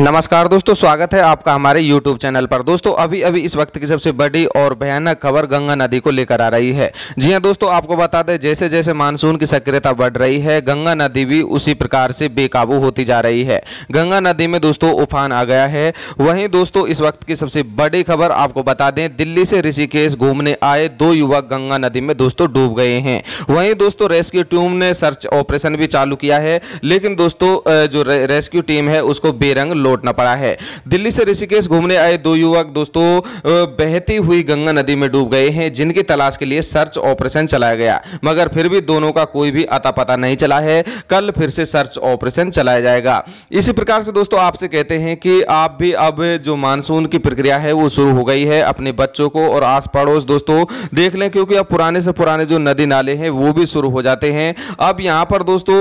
नमस्कार दोस्तों स्वागत है आपका हमारे YouTube चैनल पर दोस्तों अभी अभी इस वक्त की सबसे बड़ी और भयानक खबर गंगा नदी को लेकर आ रही है जी हां दोस्तों आपको बता दें जैसे जैसे मानसून की सक्रियता बढ़ रही है गंगा नदी भी उसी प्रकार से बेकाबू होती जा रही है गंगा नदी में दोस्तों उफान आ गया है वहीं दोस्तों इस वक्त की सबसे बड़ी खबर आपको बता दें दिल्ली से ऋषिकेश घूमने आए दो युवक गंगा नदी में दोस्तों डूब गए हैं वहीं दोस्तों रेस्क्यू टीम ने सर्च ऑपरेशन भी चालू किया है लेकिन दोस्तों जो रेस्क्यू टीम है उसको बेरंग लौटना पड़ा है दिल्ली से ऋषिकेश घूमने आए दो युवक दोस्तों बहती हुई गंगा नदी में डूब गए हैं जिनकी तलाश के लिए सर्च ऑपरेशन चलाया गया मगर फिर भी दोनों का कोई भी अता पता नहीं चला है कल फिर से सर्च ऑपरेशन चलाया जाएगा इसी प्रकार से दोस्तों आपसे कहते हैं कि आप भी अब जो मानसून की प्रक्रिया है वो शुरू हो गई है अपने बच्चों को और आस पड़ोस दोस्तों देख लें क्योंकि अब पुराने से पुराने जो नदी नाले हैं वो भी शुरू हो जाते हैं अब यहाँ पर दोस्तों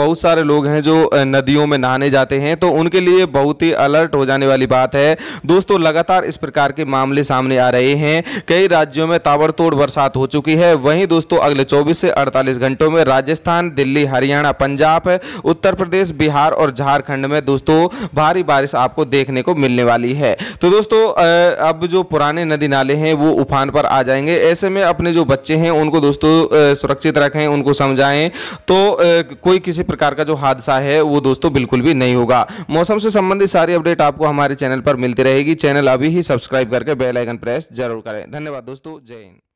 बहुत सारे लोग हैं जो नदियों में नहाने जाते हैं तो उनके लिए बहुत बहुत ही अलर्ट हो जाने वाली बात है दोस्तों लगातार इस प्रकार के मामले सामने आ रहे हैं कई राज्यों में ताबड़तोड़ बरसात हो चुकी है वहीं दोस्तों अगले चौबीस से अड़तालीस घंटों में राजस्थान दिल्ली हरियाणा पंजाब उत्तर प्रदेश बिहार और झारखंड में दोस्तों भारी बारिश आपको देखने को मिलने वाली है तो दोस्तों अब जो पुराने नदी नाले हैं वो उफान पर आ जाएंगे ऐसे में अपने जो बच्चे हैं उनको दोस्तों सुरक्षित रखें उनको समझाएं तो कोई किसी प्रकार का जो हादसा है वो दोस्तों बिल्कुल भी नहीं होगा मौसम से संबंधित सारी अपडेट आपको हमारे चैनल पर मिलती रहेगी चैनल अभी ही सब्सक्राइब करके बेल आइकन प्रेस जरूर करें धन्यवाद दोस्तों जय हिंद